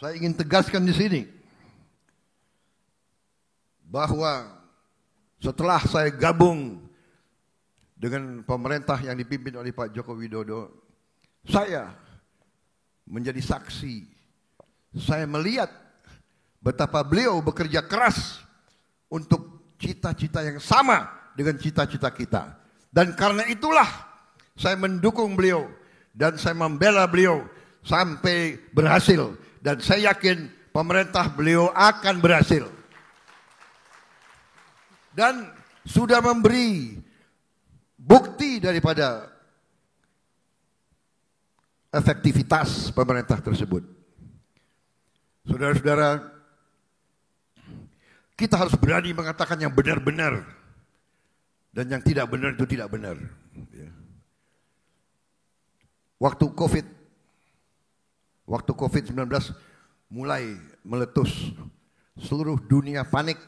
Saya ingin tegaskan di sini bahwa setelah saya gabung dengan pemerintah yang dipimpin oleh Pak Joko Widodo, saya menjadi saksi. Saya melihat betapa beliau bekerja keras untuk cita-cita yang sama dengan cita-cita kita. Dan karena itulah saya mendukung beliau dan saya membela beliau sampai berhasil dan saya yakin pemerintah beliau akan berhasil. Dan sudah memberi bukti daripada efektivitas pemerintah tersebut. Saudara-saudara, kita harus berani mengatakan yang benar-benar dan yang tidak benar itu tidak benar. Ya. Waktu COVID waktu COVID-19 mulai meletus. Seluruh dunia panik.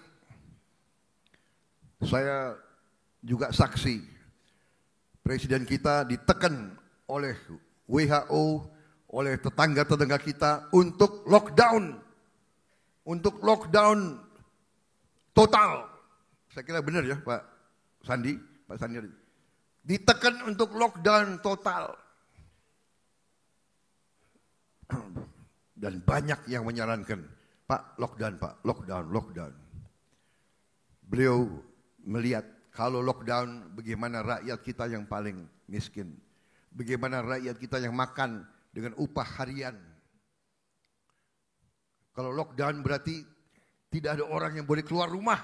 Saya juga saksi presiden kita ditekan oleh WHO, oleh tetangga-tetangga kita untuk lockdown. Untuk lockdown total. Saya kira benar ya Pak Sandi, Pak Sandi. Ditekan untuk lockdown total. Dan banyak yang menyarankan, Pak lockdown Pak, lockdown, lockdown. Beliau melihat kalau lockdown bagaimana rakyat kita yang paling miskin. Bagaimana rakyat kita yang makan dengan upah harian. Kalau lockdown berarti tidak ada orang yang boleh keluar rumah.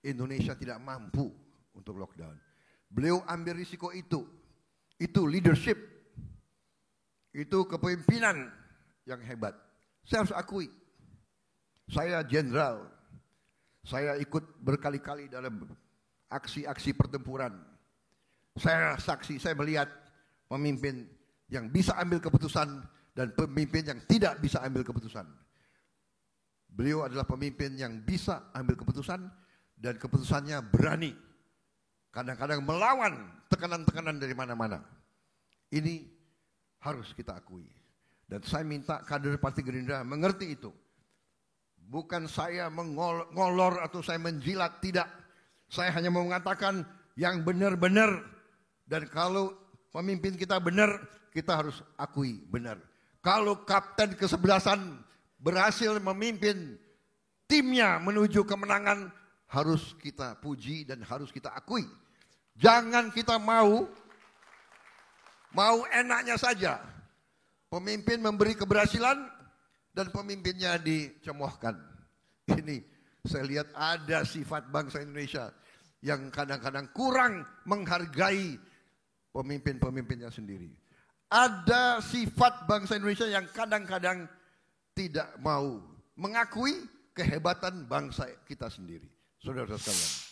Indonesia tidak mampu untuk lockdown. Beliau ambil risiko itu. Itu leadership. Itu kepemimpinan yang hebat. Saya harus akui, saya jenderal, saya ikut berkali-kali dalam aksi-aksi pertempuran. Saya saksi, saya melihat pemimpin yang bisa ambil keputusan dan pemimpin yang tidak bisa ambil keputusan. Beliau adalah pemimpin yang bisa ambil keputusan dan keputusannya berani. Kadang-kadang melawan tekanan-tekanan dari mana-mana. Ini harus kita akui. Dan saya minta kader Partai Gerindra mengerti itu. Bukan saya mengolor atau saya menjilat, tidak. Saya hanya mau mengatakan yang benar-benar. Dan kalau pemimpin kita benar, kita harus akui benar. Kalau kapten kesebelasan berhasil memimpin timnya menuju kemenangan, harus kita puji dan harus kita akui. Jangan kita mau mau enaknya saja. Pemimpin memberi keberhasilan dan pemimpinnya dicemohkan. Ini saya lihat ada sifat bangsa Indonesia yang kadang-kadang kurang menghargai pemimpin-pemimpinnya sendiri. Ada sifat bangsa Indonesia yang kadang-kadang tidak mau mengakui kehebatan bangsa kita sendiri. Saudara-saudara